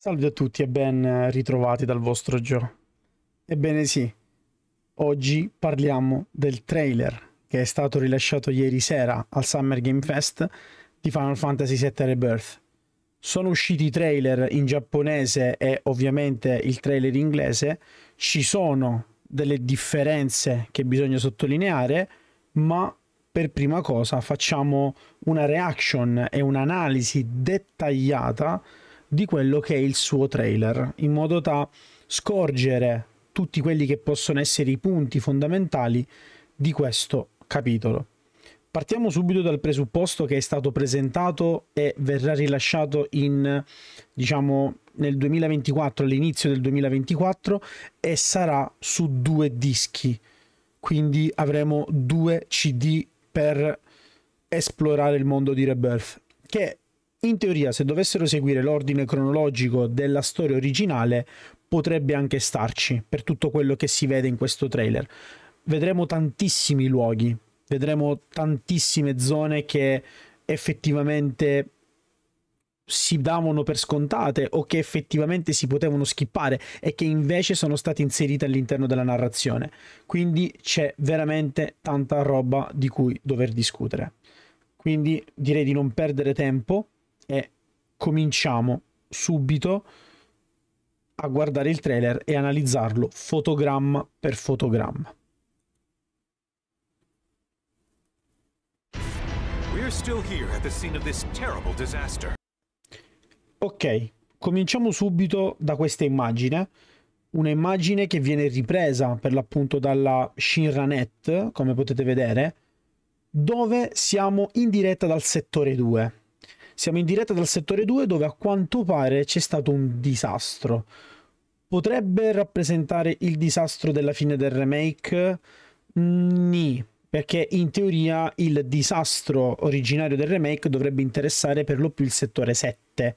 Salve a tutti e ben eh, ritrovati dal vostro Gio. Ebbene sì, oggi parliamo del trailer che è stato rilasciato ieri sera al Summer Game Fest di Final Fantasy VII Rebirth. Sono usciti i trailer in giapponese e ovviamente il trailer in inglese, ci sono delle differenze che bisogna sottolineare, ma per prima cosa facciamo una reaction e un'analisi dettagliata di quello che è il suo trailer, in modo da scorgere tutti quelli che possono essere i punti fondamentali di questo capitolo. Partiamo subito dal presupposto che è stato presentato e verrà rilasciato in, diciamo, nel 2024, all'inizio del 2024, e sarà su due dischi. Quindi avremo due CD per esplorare il mondo di Rebirth, che in teoria, se dovessero seguire l'ordine cronologico della storia originale, potrebbe anche starci per tutto quello che si vede in questo trailer. Vedremo tantissimi luoghi, vedremo tantissime zone che effettivamente si davano per scontate o che effettivamente si potevano skippare e che invece sono state inserite all'interno della narrazione. Quindi c'è veramente tanta roba di cui dover discutere. Quindi direi di non perdere tempo e cominciamo subito a guardare il trailer e analizzarlo fotogramma per fotogramma. Ok, cominciamo subito da questa immagine. Una immagine che viene ripresa per l'appunto dalla Shinranet, come potete vedere, dove siamo in diretta dal settore 2. Siamo in diretta dal settore 2 dove a quanto pare c'è stato un disastro. Potrebbe rappresentare il disastro della fine del remake? Mm, Ni. Perché in teoria il disastro originario del remake dovrebbe interessare per lo più il settore 7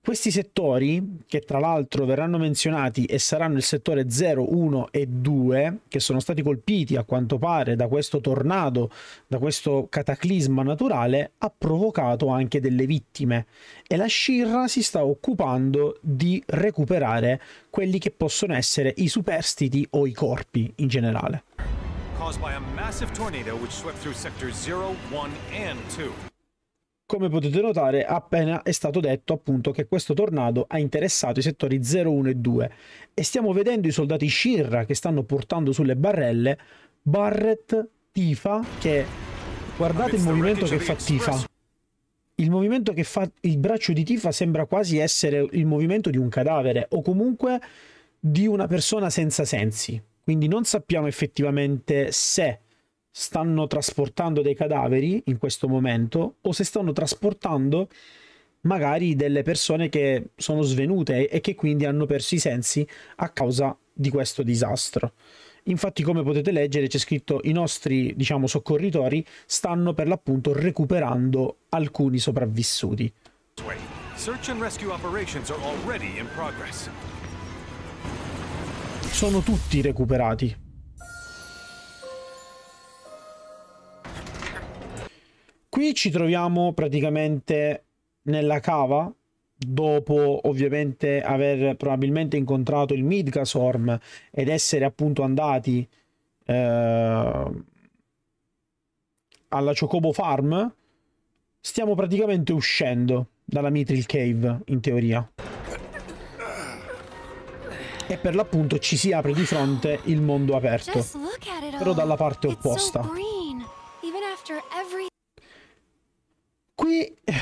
questi settori, che tra l'altro verranno menzionati e saranno il settore 0, 1 e 2, che sono stati colpiti a quanto pare da questo tornado, da questo cataclisma naturale, ha provocato anche delle vittime e la Shirra si sta occupando di recuperare quelli che possono essere i superstiti o i corpi in generale. Caused by a massive tornado which swept through sector 0, 1 and 2. Come potete notare, appena è stato detto appunto che questo tornado ha interessato i settori 0, 1 e 2 e stiamo vedendo i soldati Shirra che stanno portando sulle barrelle Barrett, Tifa che guardate il movimento che fa Tifa. Il movimento che fa il braccio di Tifa sembra quasi essere il movimento di un cadavere o comunque di una persona senza sensi. Quindi non sappiamo effettivamente se stanno trasportando dei cadaveri in questo momento o se stanno trasportando magari delle persone che sono svenute e che quindi hanno perso i sensi a causa di questo disastro. Infatti, come potete leggere, c'è scritto i nostri, diciamo, soccorritori stanno per l'appunto recuperando alcuni sopravvissuti. Sono tutti recuperati, Qui ci troviamo praticamente nella cava, dopo ovviamente aver probabilmente incontrato il Midgasorm ed essere appunto andati eh, alla Chocobo Farm, stiamo praticamente uscendo dalla Mithril Cave, in teoria. E per l'appunto ci si apre di fronte il mondo aperto, però dalla parte opposta. Even Qui eh,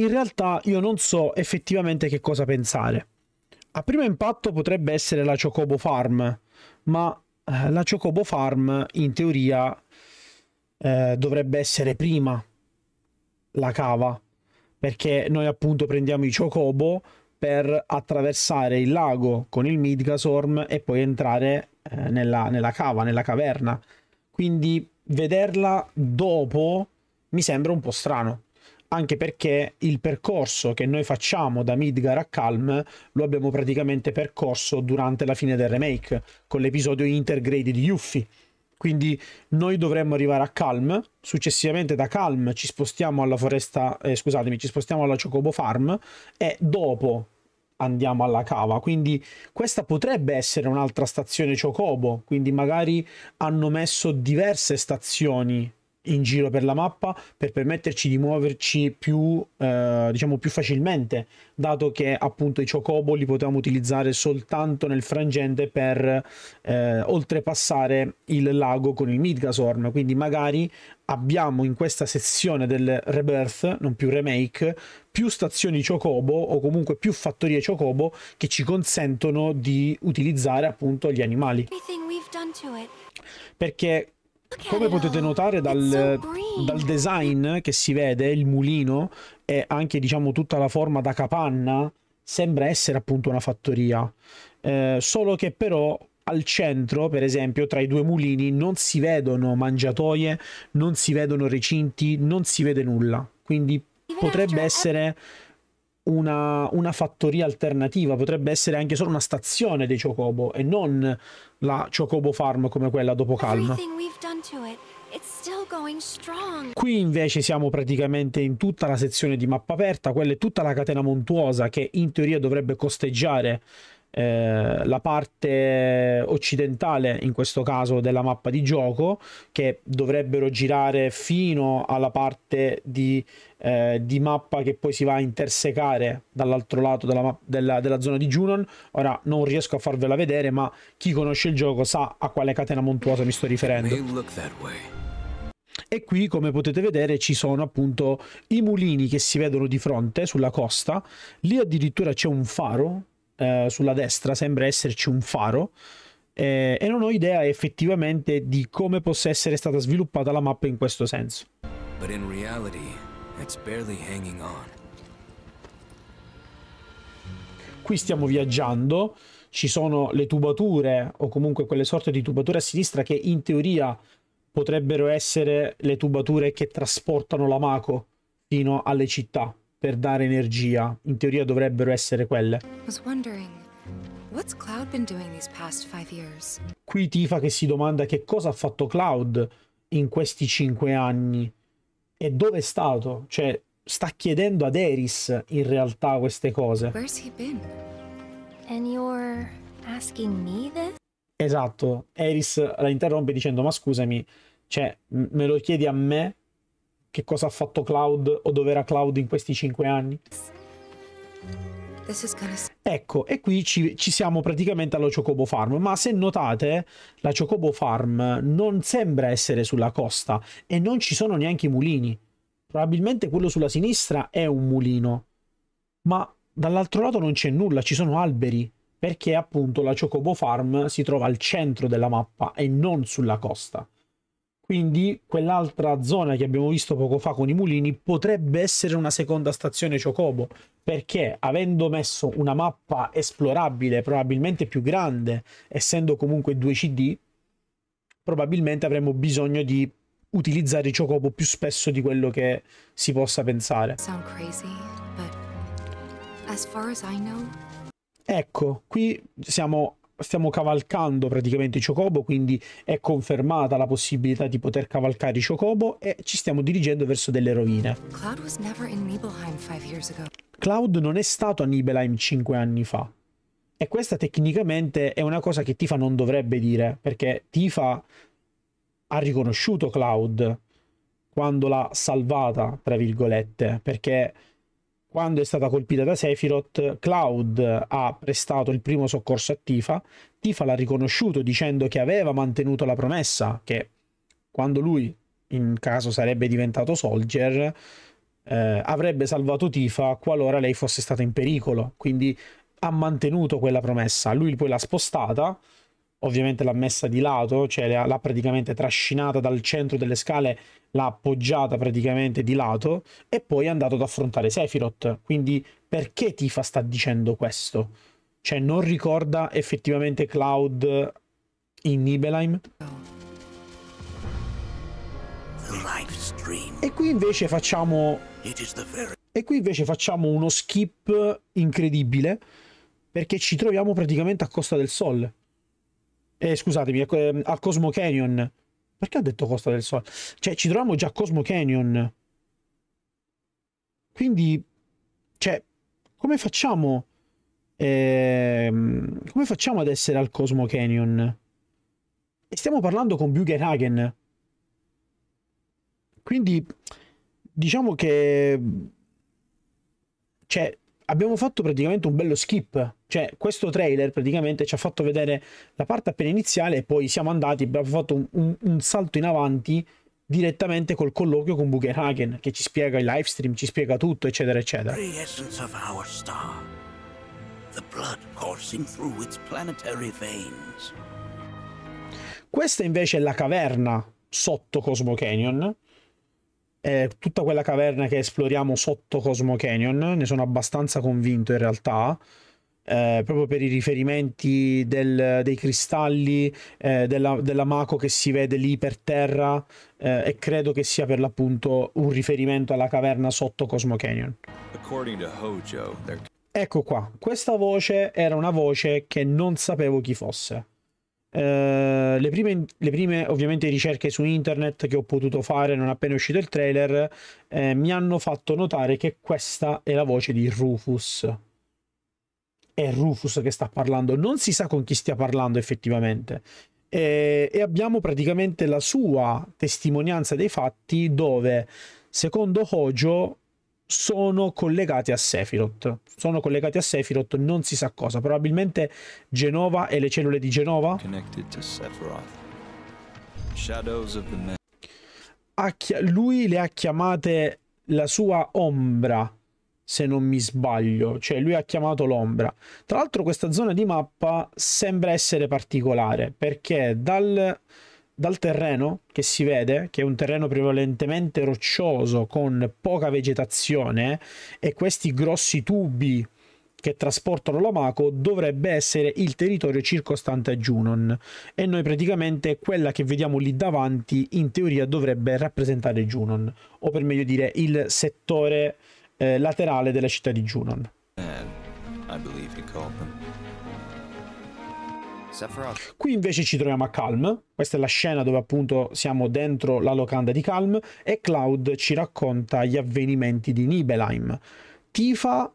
in realtà io non so effettivamente che cosa pensare. A primo impatto potrebbe essere la Chocobo Farm, ma eh, la Chocobo Farm in teoria eh, dovrebbe essere prima la cava, perché noi appunto prendiamo i Chocobo per attraversare il lago con il Midgasorm e poi entrare eh, nella, nella cava, nella caverna. Quindi vederla dopo mi sembra un po' strano anche perché il percorso che noi facciamo da Midgar a Calm lo abbiamo praticamente percorso durante la fine del remake con l'episodio Intergrade di Yuffie. Quindi noi dovremmo arrivare a Calm, successivamente da Calm ci spostiamo alla foresta, eh, scusatemi, ci spostiamo alla Chocobo Farm e dopo andiamo alla cava. Quindi questa potrebbe essere un'altra stazione Chocobo, quindi magari hanno messo diverse stazioni in giro per la mappa per permetterci di muoverci più, eh, diciamo più facilmente, dato che appunto i ciocobo li potevamo utilizzare soltanto nel frangente per eh, oltrepassare il lago con il Midgasorm, quindi magari abbiamo in questa sezione del Rebirth, non più Remake, più stazioni ciocobo o comunque più fattorie ciocobo che ci consentono di utilizzare appunto gli animali. Perché come potete notare dal, eh, dal, design che si vede, il mulino e anche diciamo tutta la forma da capanna sembra essere appunto una fattoria. Eh, solo che però al centro, per esempio, tra i due mulini non si vedono mangiatoie, non si vedono recinti, non si vede nulla. Quindi potrebbe cioè, essere una, una, fattoria alternativa, potrebbe essere anche solo una stazione dei Chocobo e non la Chocobo Farm come quella dopo Calma. Qui invece siamo praticamente in tutta la sezione di mappa aperta, quella è tutta la catena montuosa che in teoria dovrebbe costeggiare eh, la parte occidentale in questo caso della mappa di gioco che dovrebbero girare fino alla parte di, eh, di mappa che poi si va a intersecare dall'altro lato della, della, della, zona di Junon ora non riesco a farvela vedere ma chi conosce il gioco sa a quale catena montuosa mi sto riferendo e qui come potete vedere ci sono appunto i mulini che si vedono di fronte sulla costa lì addirittura c'è un faro eh, sulla destra sembra esserci un faro eh, e non ho idea effettivamente di come possa essere stata sviluppata la mappa in questo senso. But in reality, it's barely hanging on. Qui stiamo viaggiando, ci sono le tubature o comunque quelle sorte di tubature a sinistra che in teoria potrebbero essere le tubature che trasportano la Mako fino alle città per dare energia. In teoria dovrebbero essere quelle. Qui Tifa che si domanda che cosa ha fatto Cloud in questi cinque anni e dove è stato. Cioè, sta chiedendo ad Eris in realtà queste cose. Esatto, Eris la interrompe dicendo ma scusami, cioè me lo chiedi a me che cosa ha fatto Cloud o dove era Cloud in questi cinque anni. Ecco, e qui ci, ci, siamo praticamente alla Chocobo Farm, ma se notate la Chocobo Farm non sembra essere sulla costa e non ci sono neanche i mulini. Probabilmente quello sulla sinistra è un mulino, ma dall'altro lato non c'è nulla, ci sono alberi, perché appunto la Chocobo Farm si trova al centro della mappa e non sulla costa. Quindi quell'altra zona che abbiamo visto poco fa con i mulini potrebbe essere una seconda stazione Chocobo, perché avendo messo una mappa esplorabile, probabilmente più grande, essendo comunque 2 CD, probabilmente avremo bisogno di utilizzare Chocobo più spesso di quello che si possa pensare. Ecco, qui siamo stiamo cavalcando praticamente Chocobo, quindi è confermata la possibilità di poter cavalcare Chocobo e ci stiamo dirigendo verso delle rovine. Cloud, Cloud non è stato a Nibelheim 5 anni fa. E questa tecnicamente è una cosa che Tifa non dovrebbe dire, perché Tifa ha riconosciuto Cloud quando l'ha salvata, tra virgolette, perché quando è stata colpita da Sephiroth, Cloud ha prestato il primo soccorso a Tifa. Tifa l'ha riconosciuto dicendo che aveva mantenuto la promessa che quando lui, in caso, sarebbe diventato Soldier, eh, avrebbe salvato Tifa qualora lei fosse stata in pericolo. Quindi ha mantenuto quella promessa. Lui poi l'ha spostata ovviamente l'ha messa di lato, cioè l'ha praticamente trascinata dal centro delle scale, l'ha appoggiata praticamente di lato e poi è andato ad affrontare Sephiroth. Quindi perché Tifa sta dicendo questo? Cioè non ricorda effettivamente Cloud in Nibelheim? E qui invece facciamo e qui invece facciamo uno skip incredibile perché ci troviamo praticamente a Costa del Sol eh, scusatemi, ecco, ehm, al Cosmo Canyon. Perché ho detto Costa del Sole? Cioè, ci troviamo già a Cosmo Canyon. Quindi, cioè, come facciamo? Eh, come facciamo ad essere al Cosmo Canyon? E stiamo parlando con Bugenhagen. Quindi, diciamo che... Cioè, abbiamo fatto praticamente un bello skip. Cioè, questo trailer praticamente ci ha fatto vedere la parte appena iniziale e poi siamo andati, abbiamo fatto un, un, un salto in avanti direttamente col colloquio con Bugenhagen, che ci spiega il live stream, ci spiega tutto, eccetera, eccetera. The essence of our star. The blood coursing through its planetary veins. Questa invece è la caverna sotto Cosmo Canyon eh, tutta quella caverna che esploriamo sotto Cosmo Canyon, ne sono abbastanza convinto in realtà. Eh, proprio per i riferimenti del, dei cristalli eh, della, della Mako che si vede lì per terra eh, e credo che sia per l'appunto un riferimento alla caverna sotto Cosmo Canyon. Hojo, ecco qua, questa voce era una voce che non sapevo chi fosse. Eh, le, prime, le, prime, ovviamente ricerche su internet che ho potuto fare non appena è uscito il trailer eh, mi hanno fatto notare che questa è la voce di Rufus è Rufus che sta parlando non si sa con chi stia parlando effettivamente eh, e abbiamo praticamente la sua testimonianza dei fatti dove secondo Hojo sono collegati a Sephiroth. Sono collegati a Sephiroth, non si sa cosa. Probabilmente Genova e le cellule di Genova. lui le ha chiamate la sua ombra, se non mi sbaglio. Cioè lui ha chiamato l'ombra. Tra l'altro questa zona di mappa sembra essere particolare, perché dal dal terreno che si vede, che è un terreno prevalentemente roccioso con poca vegetazione e questi grossi tubi che trasportano l'amaco dovrebbe essere il territorio circostante a Junon e noi praticamente quella che vediamo lì davanti in teoria dovrebbe rappresentare Junon o per meglio dire il settore eh, laterale della città di Junon. Man, I believe he Qui invece ci troviamo a Calm, questa è la scena dove appunto siamo dentro la locanda di Calm e Cloud ci racconta gli avvenimenti di Nibelheim. Tifa,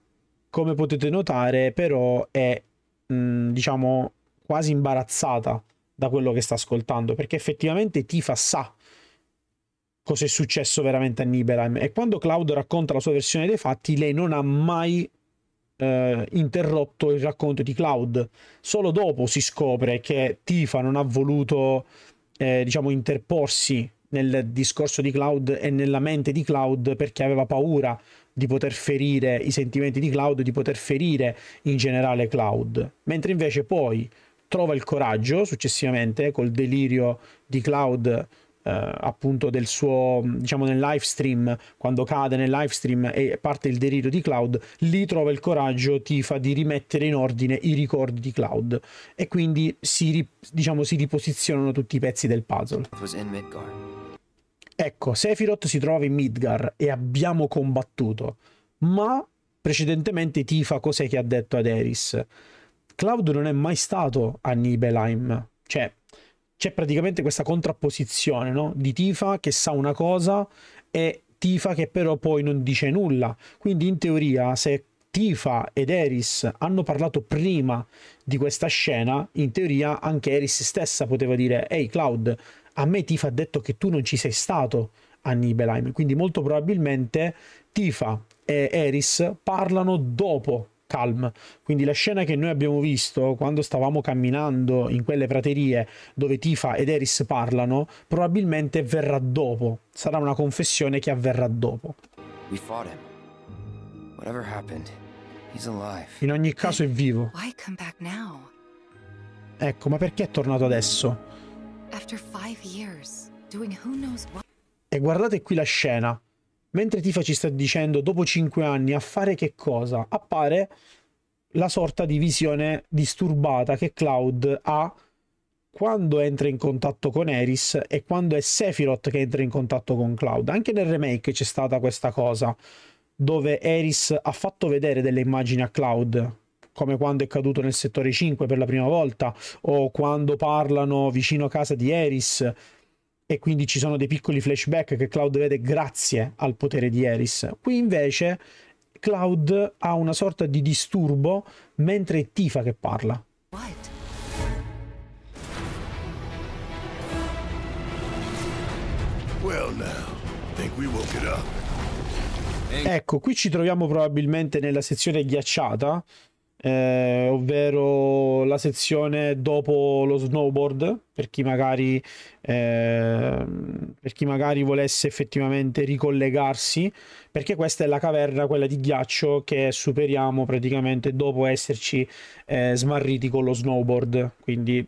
come potete notare, però è mh, mm, diciamo quasi imbarazzata da quello che sta ascoltando, perché effettivamente Tifa sa cos'è successo veramente a Nibelheim e quando Cloud racconta la sua versione dei fatti, lei non ha mai eh, interrotto il racconto di Cloud. Solo dopo si scopre che Tifa non ha voluto, eh, diciamo, interporsi nel discorso di Cloud e nella mente di Cloud perché aveva paura di poter ferire i sentimenti di Cloud, di poter ferire in generale Cloud. Mentre invece poi trova il coraggio successivamente col delirio di Cloud eh, appunto del suo, diciamo nel live stream, quando cade nel live stream e parte il delirio di Cloud, lì trova il coraggio, tifa di rimettere in ordine i ricordi di Cloud e quindi si, diciamo, si riposizionano tutti i pezzi del puzzle. Ecco, Sephiroth si trova in Midgar e abbiamo combattuto, ma precedentemente Tifa cos'è che ha detto ad Eris? Cloud non è mai stato a Nibelheim, cioè c'è praticamente questa contrapposizione no? di Tifa che sa una cosa e Tifa che però poi non dice nulla. Quindi in teoria se Tifa ed Eris hanno parlato prima di questa scena, in teoria anche Eris stessa poteva dire «Ehi Cloud, a me Tifa ha detto che tu non ci sei stato a Nibelheim». Quindi molto probabilmente Tifa e Eris parlano dopo calm. Quindi la scena che noi abbiamo visto quando stavamo camminando in quelle praterie dove Tifa ed Eris parlano, probabilmente verrà dopo. Sarà una confessione che avverrà dopo. We fought him. Whatever happened, he's alive. In ogni caso è vivo. Why come back now? Ecco, ma perché è tornato adesso? E guardate qui la scena. Mentre Tifa ci sta dicendo dopo 5 anni a fare che cosa, appare la sorta di visione disturbata che Cloud ha quando entra in contatto con Eris e quando è Sephiroth che entra in contatto con Cloud. Anche nel remake c'è stata questa cosa dove Eris ha fatto vedere delle immagini a Cloud come quando è caduto nel settore 5 per la prima volta o quando parlano vicino a casa di Eris e quindi ci sono dei piccoli flashback che Cloud vede grazie al potere di Eris. Qui invece Cloud ha una sorta di disturbo mentre è Tifa che parla. What? Well now, think we woke it up. Ecco, qui ci troviamo probabilmente nella sezione ghiacciata eh, ovvero la sezione dopo lo snowboard per chi magari, eh, per chi magari volesse effettivamente ricollegarsi perché questa è la caverna quella di ghiaccio che superiamo praticamente dopo esserci eh, smarriti con lo snowboard quindi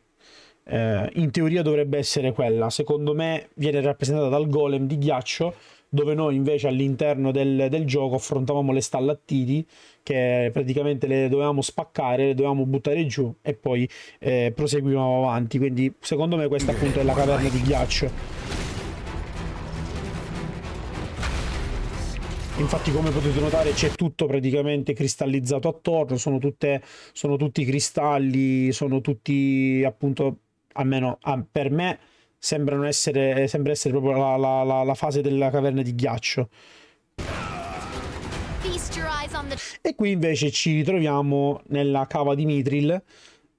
eh, in teoria dovrebbe essere quella secondo me viene rappresentata dal golem di ghiaccio dove noi invece all'interno del, del gioco affrontavamo le stallattiti che praticamente le dovevamo spaccare, le dovevamo buttare giù e poi eh, proseguivamo avanti. Quindi secondo me questa appunto è la caverna di ghiaccio. Infatti come potete notare c'è tutto praticamente cristallizzato attorno, sono, tutte, sono tutti cristalli, sono tutti appunto, almeno ah, per me, sembrano essere, sembra essere proprio la, la, la, la fase della caverna di ghiaccio. E qui invece ci troviamo nella cava di Mitril,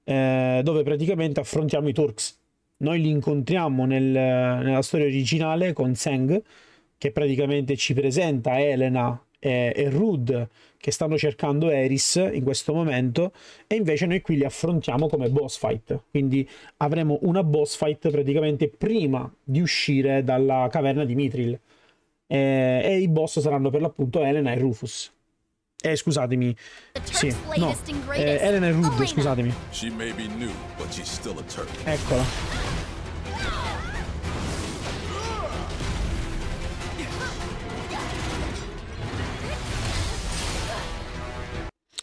eh, dove praticamente affrontiamo i Turks. Noi li incontriamo nel, nella storia originale con Seng, che praticamente ci presenta Elena e, e Rud che stanno cercando Eris in questo momento e invece noi qui li affrontiamo come boss fight quindi avremo una boss fight praticamente prima di uscire dalla caverna di Mitril e, eh, e i boss saranno per l'appunto Elena e Rufus eh, scusatemi. Sì, no. Eh, Elena Rudd, scusatemi. Eccola.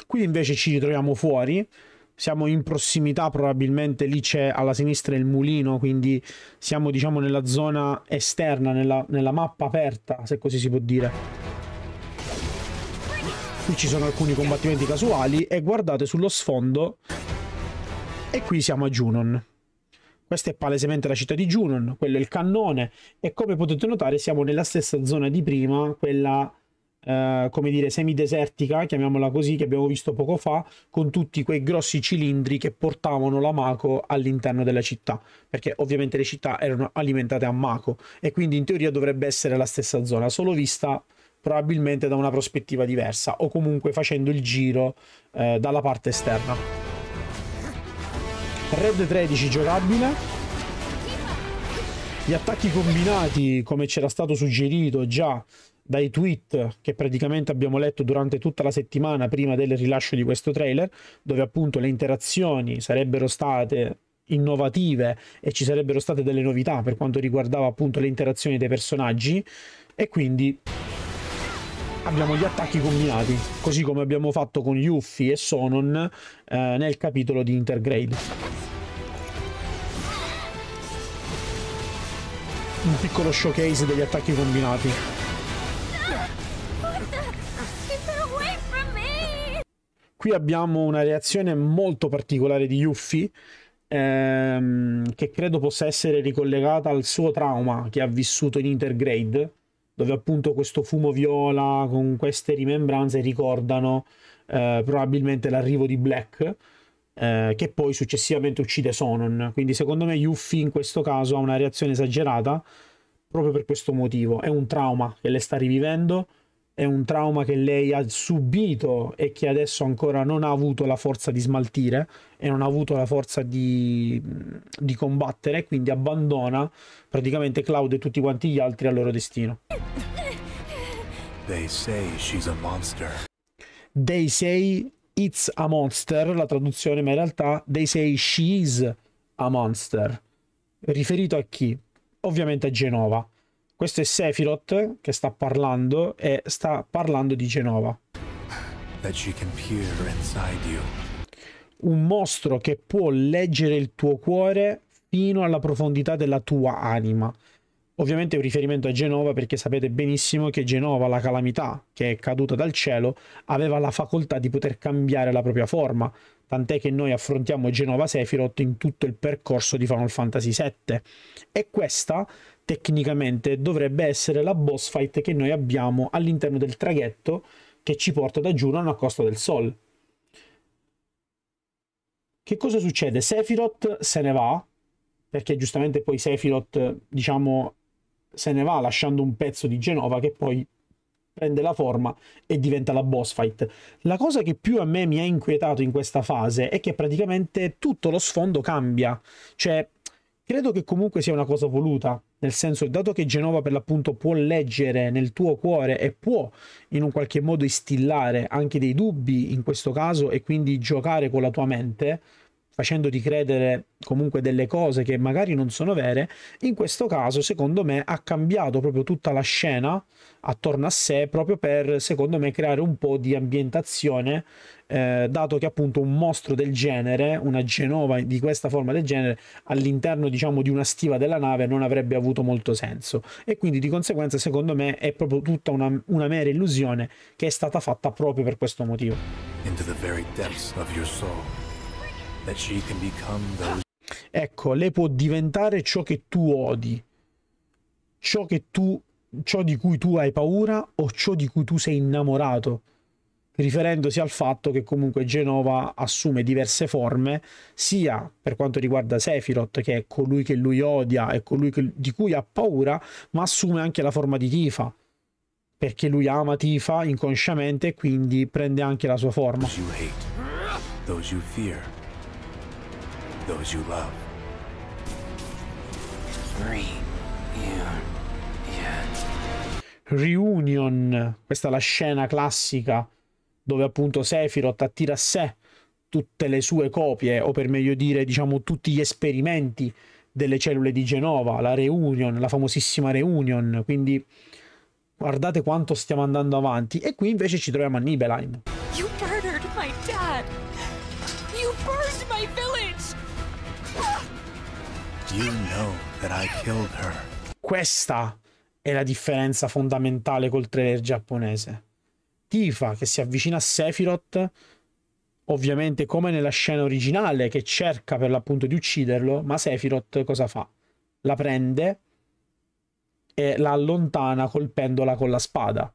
Qui invece ci ritroviamo fuori. Siamo in prossimità, probabilmente lì c'è alla sinistra il mulino, quindi siamo diciamo nella zona esterna, nella, nella mappa aperta, se così si può dire qui ci sono alcuni combattimenti casuali e guardate sullo sfondo e qui siamo a Junon. Questa è palesemente la città di Junon, quello è il cannone e come potete notare siamo nella stessa zona di prima, quella eh, come dire semidesertica, chiamiamola così, che abbiamo visto poco fa, con tutti quei grossi cilindri che portavano la Mako all'interno della città, perché ovviamente le città erano alimentate a Mako e quindi in teoria dovrebbe essere la stessa zona, solo vista probabilmente da una prospettiva diversa o comunque facendo il giro eh, dalla parte esterna. Red 13 giocabile. Gli attacchi combinati, come c'era stato suggerito già dai tweet che praticamente abbiamo letto durante tutta la settimana prima del rilascio di questo trailer, dove appunto le interazioni sarebbero state innovative e ci sarebbero state delle novità per quanto riguardava appunto le interazioni dei personaggi e quindi abbiamo gli attacchi combinati, così come abbiamo fatto con Yuffie e Sonon eh, nel capitolo di Intergrade. Un piccolo showcase degli attacchi combinati. Qui abbiamo una reazione molto particolare di Yuffie ehm, che credo possa essere ricollegata al suo trauma che ha vissuto in Intergrade dove appunto questo fumo viola con queste rimembranze ricordano eh, probabilmente l'arrivo di Black eh, che poi successivamente uccide Sonon quindi secondo me Yuffie in questo caso ha una reazione esagerata proprio per questo motivo è un trauma che le sta rivivendo è un trauma che lei ha subito e che adesso ancora non ha avuto la forza di smaltire e non ha avuto la forza di, di combattere, quindi abbandona praticamente Claudio e tutti quanti gli altri al loro destino. They say she's a monster. They say it's a monster, la traduzione, ma in realtà they say she's a monster. Riferito a chi? Ovviamente a Genova questo è Sephiroth che sta parlando e sta parlando di Genova. Un mostro che può leggere il tuo cuore fino alla profondità della tua anima. Ovviamente è un riferimento a Genova perché sapete benissimo che Genova, la calamità che è caduta dal cielo, aveva la facoltà di poter cambiare la propria forma, tant'è che noi affrontiamo Genova Sephiroth in tutto il percorso di Final Fantasy VII. E questa tecnicamente dovrebbe essere la boss fight che noi abbiamo all'interno del traghetto che ci porta da Junon a Costa del Sol. Che cosa succede? Sephiroth se ne va, perché giustamente poi Sephiroth, diciamo, se ne va lasciando un pezzo di Genova che poi prende la forma e diventa la boss fight. La cosa che più a me mi ha inquietato in questa fase è che praticamente tutto lo sfondo cambia, cioè Credo che comunque sia una cosa voluta, nel senso, dato che Genova per l'appunto può leggere nel tuo cuore e può in un qualche modo instillare anche dei dubbi in questo caso e quindi giocare con la tua mente, facendoti credere comunque delle cose che magari non sono vere, in questo caso secondo me ha cambiato proprio tutta la scena attorno a sé proprio per secondo me creare un po' di ambientazione, eh, dato che appunto un mostro del genere, una Genova di questa forma del genere all'interno diciamo di una stiva della nave non avrebbe avuto molto senso e quindi di conseguenza secondo me è proprio tutta una, una mera illusione che è stata fatta proprio per questo motivo. Into the very depths of your soul. Ah. Ecco, lei può diventare ciò che tu odi, ciò, che tu, ciò di cui tu hai paura o ciò di cui tu sei innamorato, riferendosi al fatto che comunque Genova assume diverse forme, sia per quanto riguarda Sephiroth, che è colui che lui odia e colui che, di cui ha paura, ma assume anche la forma di Tifa perché lui ama Tifa inconsciamente e quindi prende anche la sua forma. Those you hate, those you fear those you love. Reunion, questa è la scena classica dove appunto Sephiroth attira a sé tutte le sue copie, o per meglio dire, diciamo, tutti gli esperimenti delle cellule di Genova, la reunion, la famosissima reunion, quindi guardate quanto stiamo andando avanti. E qui invece ci troviamo a Nibelheim. You You know Questa è la differenza fondamentale col trailer giapponese. Tifa che si avvicina a Sephiroth, ovviamente come nella scena originale che cerca per l'appunto di ucciderlo, ma Sephiroth cosa fa? La prende e la allontana colpendola con la spada,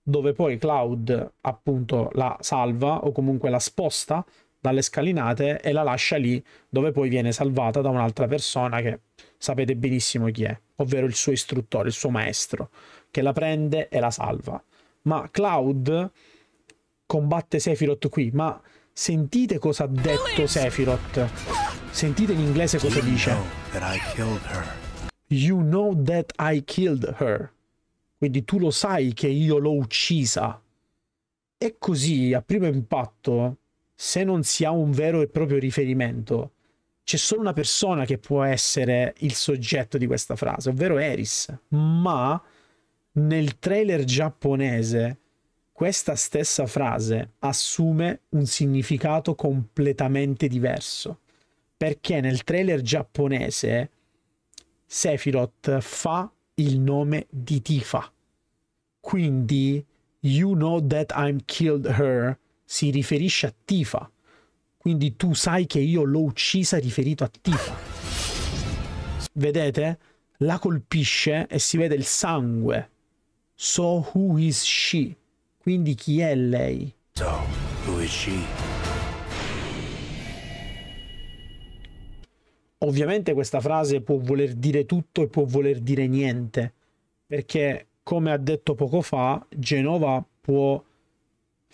dove poi Cloud appunto la salva o comunque la sposta dalle scalinate e la lascia lì dove poi viene salvata da un'altra persona che sapete benissimo chi è, ovvero il suo istruttore, il suo maestro, che la prende e la salva. Ma Cloud combatte Sephiroth qui, ma sentite cosa ha detto Sephiroth. Sentite in inglese cosa dice. You know that I killed her. Quindi tu lo sai che io l'ho uccisa. E così, a primo impatto, se non si ha un vero e proprio riferimento, c'è solo una persona che può essere il soggetto di questa frase, ovvero Eris. Ma nel trailer giapponese questa stessa frase assume un significato completamente diverso. Perché nel trailer giapponese Sephiroth fa il nome di Tifa. Quindi, you know that I'm killed her si riferisce a Tifa. Quindi tu sai che io l'ho uccisa riferito a Tifa. Vedete? La colpisce e si vede il sangue. So who is she? Quindi chi è lei? So who is she? Ovviamente questa frase può voler dire tutto e può voler dire niente, perché come ha detto poco fa, Genova può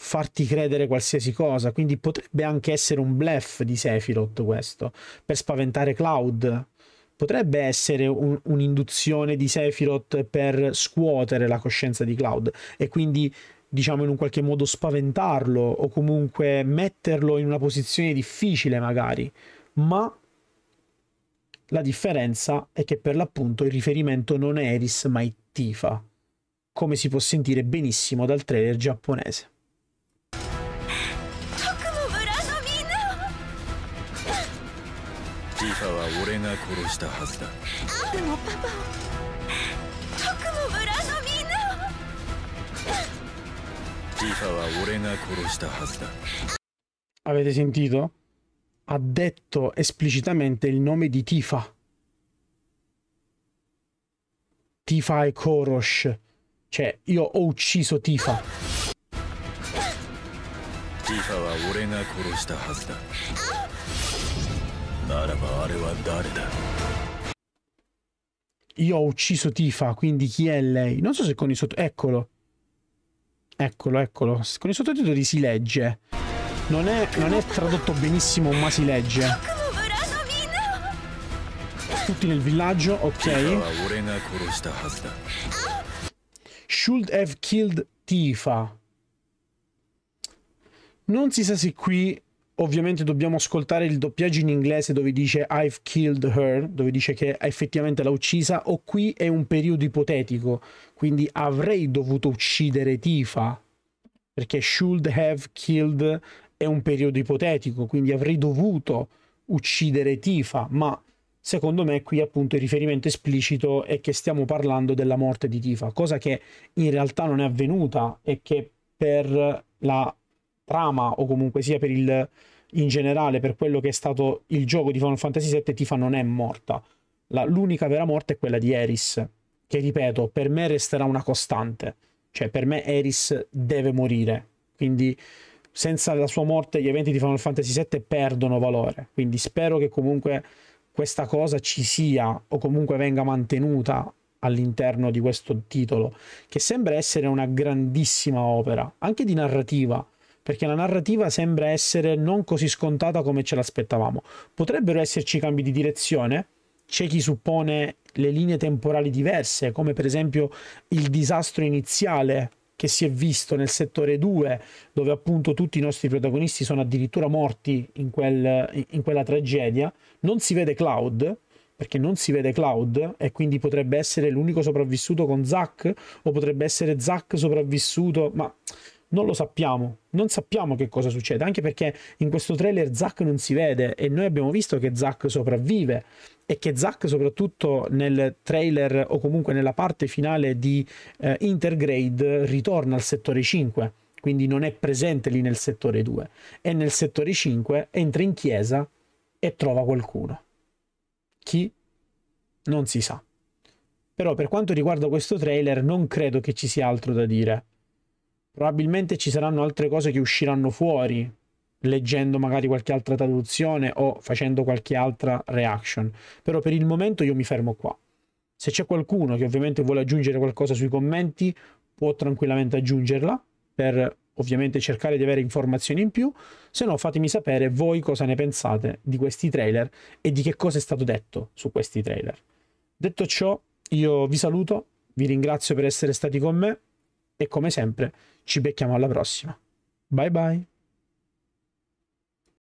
farti credere qualsiasi cosa. Quindi potrebbe anche essere un bluff di Sephiroth questo, per spaventare Cloud. Potrebbe essere un, un'induzione di Sephiroth per scuotere la coscienza di Cloud e quindi diciamo in un qualche modo spaventarlo o comunque metterlo in una posizione difficile magari, ma la differenza è che per l'appunto il riferimento non è Eris ma è Tifa, come si può sentire benissimo dal trailer giapponese. ジーファは俺が殺したはずだアブもパパを特も村のみんなをジーファは俺が殺したはずだ Avete sentito? Ha detto esplicitamente il nome di Tifa. Tifa e Korosh. Cioè, io ho ucciso Tifa. Tifa は俺が殺したはずだ。io ho ucciso Tifa, quindi chi è lei? Non so se con i sottotitoli... Eccolo. Eccolo, eccolo. Con i sottotitoli si legge. Non è, non è tradotto benissimo, ma si legge. Tutti nel villaggio, ok. Should have killed Tifa. Non si sa se qui Ovviamente dobbiamo ascoltare il doppiaggio in inglese dove dice I've killed her, dove dice che effettivamente l'ha uccisa, o qui è un periodo ipotetico, quindi avrei dovuto uccidere Tifa, perché should have killed è un periodo ipotetico, quindi avrei dovuto uccidere Tifa, ma secondo me qui appunto il riferimento esplicito è che stiamo parlando della morte di Tifa, cosa che in realtà non è avvenuta e che per la trama o comunque sia per il in generale per quello che è stato il gioco di Final Fantasy VII Tifa non è morta La, l'unica vera morte è quella di Eris che ripeto per me resterà una costante cioè per me Eris deve morire quindi senza la sua morte gli eventi di Final Fantasy VII perdono valore quindi spero che comunque questa cosa ci sia o comunque venga mantenuta all'interno di questo titolo che sembra essere una grandissima opera anche di narrativa perché la narrativa sembra essere non così scontata come ce l'aspettavamo. Potrebbero esserci cambi di direzione, c'è chi suppone le linee temporali diverse, come per esempio il disastro iniziale che si è visto nel settore 2, dove appunto tutti i nostri protagonisti sono addirittura morti in, quel, in quella tragedia. Non si vede Cloud, perché non si vede Cloud e quindi potrebbe essere l'unico sopravvissuto con Zack o potrebbe essere Zack sopravvissuto, ma non lo sappiamo, non sappiamo che cosa succede, anche perché in questo trailer Zack non si vede e noi abbiamo visto che Zack sopravvive e che Zack soprattutto nel trailer o comunque nella parte finale di eh, Intergrade ritorna al settore 5, quindi non è presente lì nel settore 2 e nel settore 5 entra in chiesa e trova qualcuno. Chi? Non si sa. Però per quanto riguarda questo trailer non credo che ci sia altro da dire probabilmente ci saranno altre cose che usciranno fuori leggendo magari qualche altra traduzione o facendo qualche altra reaction. Però per il momento io mi fermo qua. Se c'è qualcuno che ovviamente vuole aggiungere qualcosa sui commenti, può tranquillamente aggiungerla per ovviamente cercare di avere informazioni in più, se no fatemi sapere voi cosa ne pensate di questi trailer e di che cosa è stato detto su questi trailer. Detto ciò, io vi saluto, vi ringrazio per essere stati con me e come sempre ci becchiamo alla prossima. Bye bye.